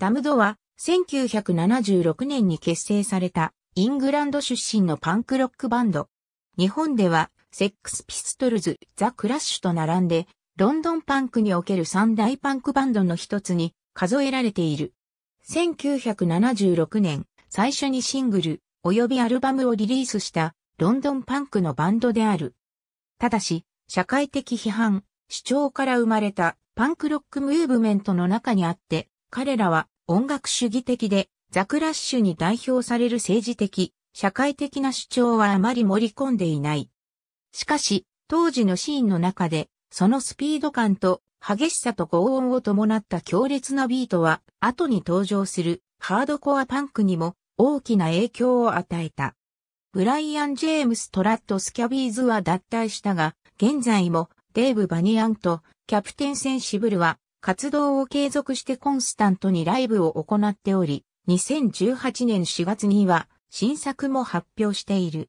ダムドは、1976年に結成された、イングランド出身のパンクロックバンド。日本では、セックスピストルズ、ザ・クラッシュと並んで、ロンドンパンクにおける三大パンクバンドの一つに数えられている。1976年、最初にシングル、及びアルバムをリリースした、ロンドンパンクのバンドである。ただし、社会的批判、主張から生まれたパンクロックムーブメントの中にあって、彼らは音楽主義的で、ザクラッシュに代表される政治的、社会的な主張はあまり盛り込んでいない。しかし、当時のシーンの中で、そのスピード感と激しさと高音を伴った強烈なビートは、後に登場するハードコアパンクにも大きな影響を与えた。ブライアン・ジェームス・トラット・スキャビーズは脱退したが、現在もデーブ・バニアンとキャプテン・センシブルは活動を継続してコンスタントにライブを行っており、2018年4月には新作も発表している。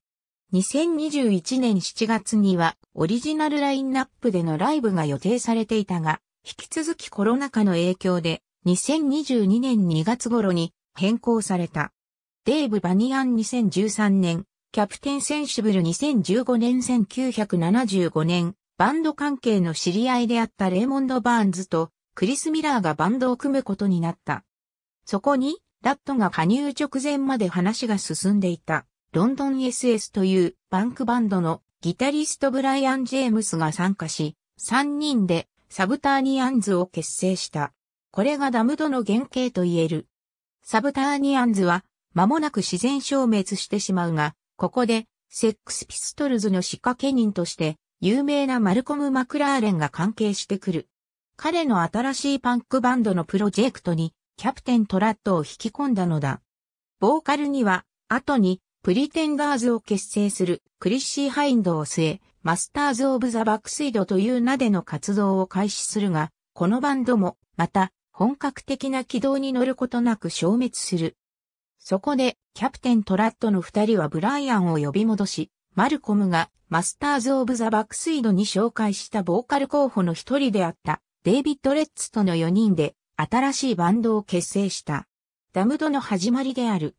2021年7月にはオリジナルラインナップでのライブが予定されていたが、引き続きコロナ禍の影響で2022年2月頃に変更された。デーブ・バニアン2013年、キャプテンセンシブル2015年1975年、バンド関係の知り合いであったレーモンド・バーンズとクリス・ミラーがバンドを組むことになった。そこに、ラットが加入直前まで話が進んでいた、ロンドン SS というバンクバンドのギタリストブライアン・ジェームスが参加し、3人でサブターニアンズを結成した。これがダムドの原型と言える。サブターニアンズは、間もなく自然消滅してしまうが、ここで、セックスピストルズの仕掛け人として、有名なマルコム・マクラーレンが関係してくる。彼の新しいパンクバンドのプロジェクトにキャプテントラットを引き込んだのだ。ボーカルには、後に、プリテンダーズを結成するクリッシー・ハインドを据え、マスターズ・オブ・ザ・バックスイドという名での活動を開始するが、このバンドも、また、本格的な軌道に乗ることなく消滅する。そこで、キャプテントラットの二人はブライアンを呼び戻し、マルコムがマスターズ・オブ・ザ・バックスイドに紹介したボーカル候補の一人であったデイビッド・レッツとの4人で新しいバンドを結成した。ダムドの始まりである。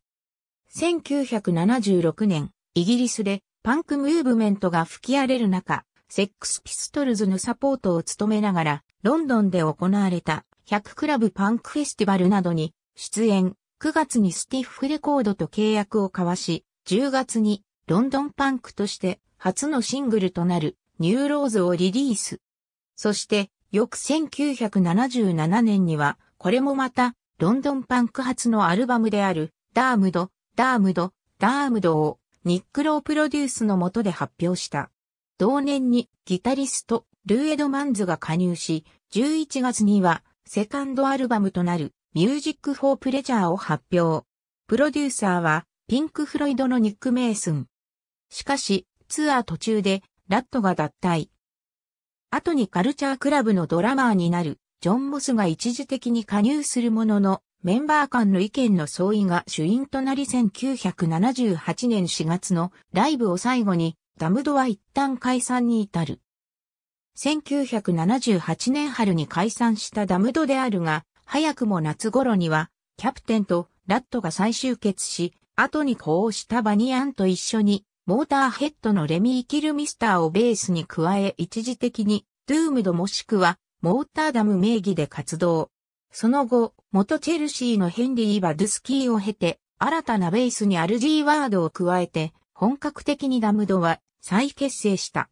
1976年、イギリスでパンクムーブメントが吹き荒れる中、セックスピストルズのサポートを務めながら、ロンドンで行われた100クラブパンクフェスティバルなどに出演、9月にスティッフレコードと契約を交わし、10月にロンドンパンクとして初のシングルとなるニューローズをリリース。そして翌1977年には、これもまた、ロンドンパンク発のアルバムである、ダームド、ダームド、ダームドを、ニックロープロデュースの下で発表した。同年にギタリスト、ルーエド・マンズが加入し、11月にはセカンドアルバムとなるミュージック・フォー・プレジャーを発表。プロデューサーはピンク・フロイドのニック・メイスン。しかし、ツアー途中でラットが脱退。後にカルチャークラブのドラマーになる、ジョン・モスが一時的に加入するものの、メンバー間の意見の相違が主因となり1978年4月のライブを最後に、ダムドは一旦解散に至る。1978年春に解散したダムドであるが、早くも夏頃には、キャプテンとラットが再集結し、後にこうしたバニアンと一緒にモーターヘッドのレミー・キルミスターをベースに加え一時的に、ドゥームドもしくは、モーターダム名義で活動。その後、元チェルシーのヘンリー・バドゥスキーを経て、新たなベースにアルジーワードを加えて、本格的にダムドは再結成した。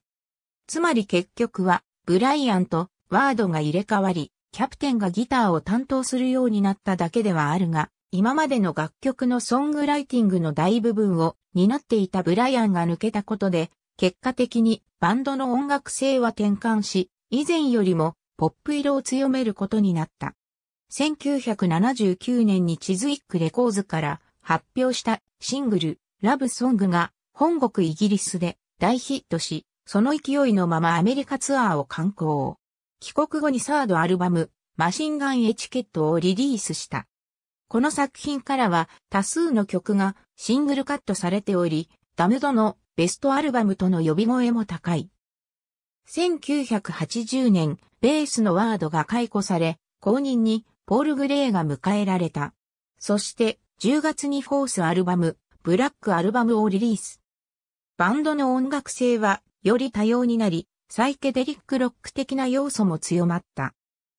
つまり結局は、ブライアンとワードが入れ替わり、キャプテンがギターを担当するようになっただけではあるが、今までの楽曲のソングライティングの大部分を担っていたブライアンが抜けたことで、結果的にバンドの音楽性は転換し、以前よりもポップ色を強めることになった。1979年にチズイックレコーズから発表したシングル、ラブソングが本国イギリスで大ヒットし、その勢いのままアメリカツアーを観光。帰国後にサードアルバム、マシンガンエチケットをリリースした。この作品からは多数の曲がシングルカットされており、ダムドのベストアルバムとの呼び声も高い。1980年、ベースのワードが解雇され、後任にポール・グレイが迎えられた。そして10月にフォースアルバム、ブラックアルバムをリリース。バンドの音楽性はより多様になり、サイケデリックロック的な要素も強まった。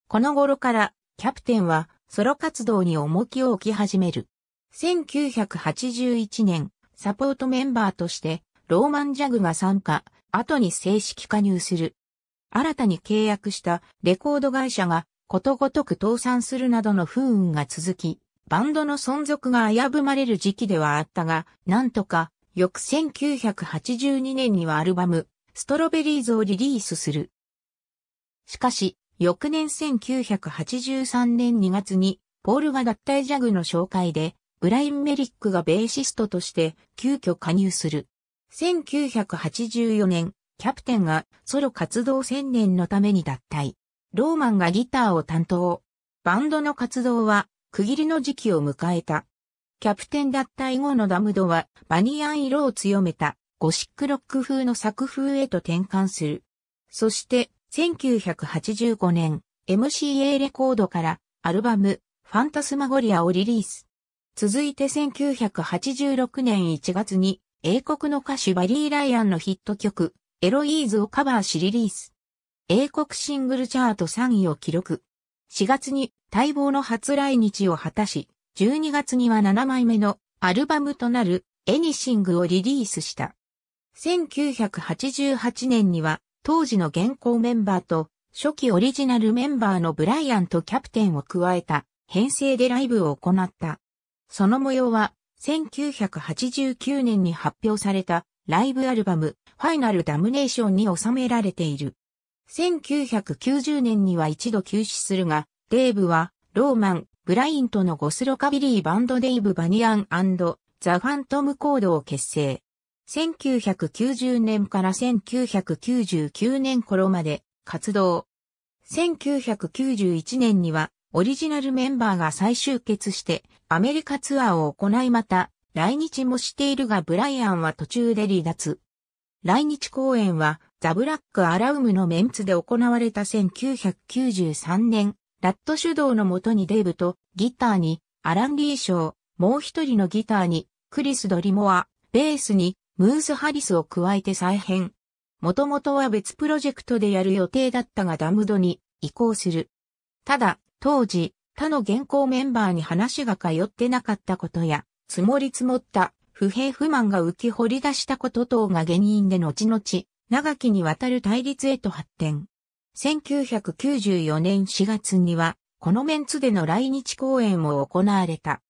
この頃からキャプテンはソロ活動に重きを置き始める。1981年、サポートメンバーとして、ローマンジャグが参加、後に正式加入する。新たに契約したレコード会社がことごとく倒産するなどの不運が続き、バンドの存続が危ぶまれる時期ではあったが、なんとか、翌1982年にはアルバム、ストロベリーズをリリースする。しかし、翌年1983年2月に、ポールが脱退ジャグの紹介で、ブライン・メリックがベーシストとして急遽加入する。1984年、キャプテンがソロ活動宣言のために脱退。ローマンがギターを担当。バンドの活動は区切りの時期を迎えた。キャプテン脱退後のダムドはバニアン色を強めたゴシックロック風の作風へと転換する。そして1985年、MCA レコードからアルバム、ファンタスマゴリアをリリース。続いて1986年1月に、英国の歌手バリー・ライアンのヒット曲、エロイーズをカバーしリリース。英国シングルチャート3位を記録。4月に待望の初来日を果たし、12月には7枚目のアルバムとなるエニシングをリリースした。1988年には当時の現行メンバーと初期オリジナルメンバーのブライアンとキャプテンを加えた編成でライブを行った。その模様は1989年に発表されたライブアルバムファイナルダムネーションに収められている。1990年には一度休止するが、デーブはローマン、ブラインとのゴスロカビリーバンドデイブ・バニアンザ・ファントムコードを結成。1990年から1999年頃まで活動。1991年にはオリジナルメンバーが再集結してアメリカツアーを行いまた来日もしているがブライアンは途中で離脱。来日公演はザ・ブラック・アラウムのメンツで行われた1993年、ラット主導のもとにデーブとギターにアラン・リーショー、もう一人のギターにクリス・ドリモア、ベースにムース・ハリスを加えて再編。もともとは別プロジェクトでやる予定だったがダムドに移行する。ただ、当時、他の現行メンバーに話が通ってなかったことや、積もり積もった不平不満が浮き掘り出したこと等が原因で後々、長きにわたる対立へと発展。1994年4月には、このメンツでの来日公演も行われた。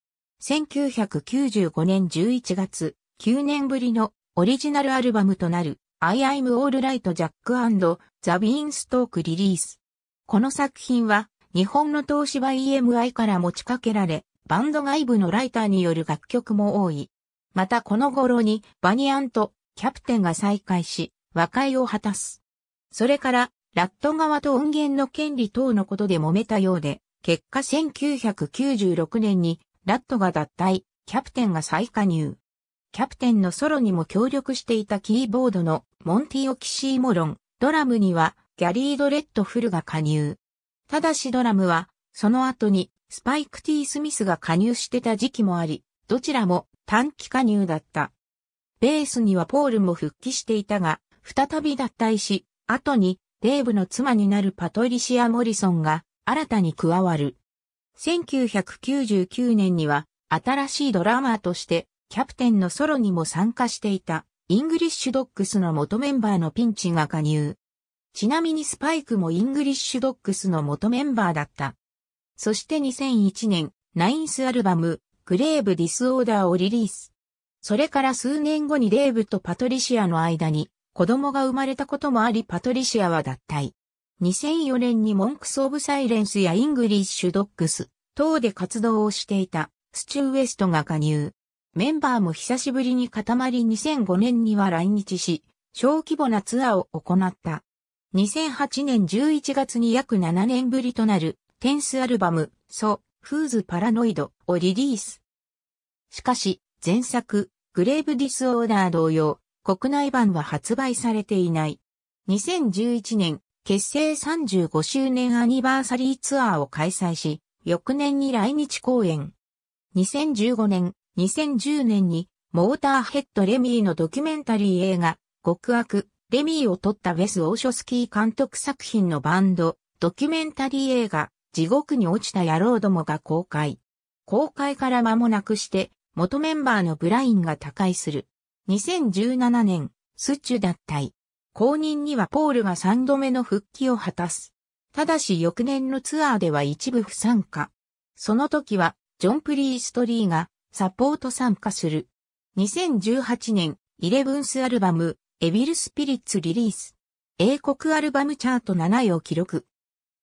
1995年11月、9年ぶりのオリジナルアルバムとなる I am alright Jack the Beanstalk リリース。この作品は日本の東芝 EMI から持ちかけられ、バンド外部のライターによる楽曲も多い。またこの頃にバニアンとキャプテンが再会し、和解を果たす。それから、ラット側と音源の権利等のことで揉めたようで、結果1996年にラットが脱退、キャプテンが再加入。キャプテンのソロにも協力していたキーボードのモンティオ・キシーモロン、ドラムにはギャリード・レッドフルが加入。ただしドラムは、その後にスパイク・ティー・スミスが加入してた時期もあり、どちらも短期加入だった。ベースにはポールも復帰していたが、再び脱退し、後にデーブの妻になるパトリシア・モリソンが新たに加わる。1999年には新しいドラマーとしてキャプテンのソロにも参加していた、イングリッシュドックスの元メンバーのピンチが加入。ちなみにスパイクもイングリッシュドックスの元メンバーだった。そして2001年、ナインスアルバム、グレーブ・ディス・オーダーをリリース。それから数年後にデーブとパトリシアの間に子供が生まれたこともありパトリシアは脱退。2004年にモンクス・オブ・サイレンスやイングリッシュ・ドックス等で活動をしていたスチュー・ウエストが加入。メンバーも久しぶりに固まり2005年には来日し、小規模なツアーを行った。2008年11月に約7年ぶりとなる、テンスアルバム、ソ、フーズパラノイドをリリース。しかし、前作、グレーブディスオーダー同様、国内版は発売されていない。2011年、結成35周年アニバーサリーツアーを開催し、翌年に来日公演。2015年、2010年にモーターヘッド・レミーのドキュメンタリー映画、極悪、レミーを撮ったウェス・オーショスキー監督作品のバンド、ドキュメンタリー映画、地獄に落ちた野郎どもが公開。公開から間もなくして、元メンバーのブラインが他界する。2017年、スチュ脱退。公認にはポールが3度目の復帰を果たす。ただし翌年のツアーでは一部不参加。その時は、ジョン・プリーストリーがサポート参加する。2018年、イレブンスアルバム、エビルスピリッツリリース。英国アルバムチャート7位を記録。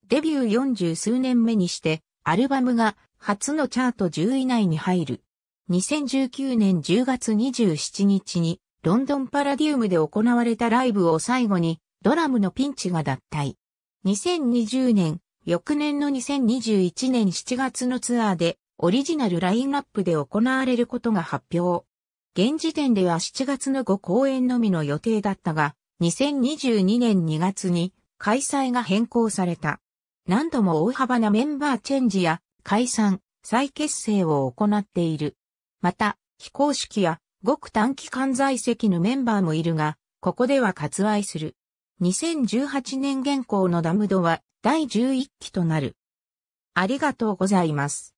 デビュー40数年目にして、アルバムが初のチャート10位内に入る。2019年10月27日に、ロンドンパラディウムで行われたライブを最後に、ドラムのピンチが脱退。2020年、翌年の2021年7月のツアーで、オリジナルラインナップで行われることが発表。現時点では7月の5公演のみの予定だったが、2022年2月に開催が変更された。何度も大幅なメンバーチェンジや解散、再結成を行っている。また、非公式やごく短期間在籍のメンバーもいるが、ここでは割愛する。2018年現行のダムドは第11期となる。ありがとうございます。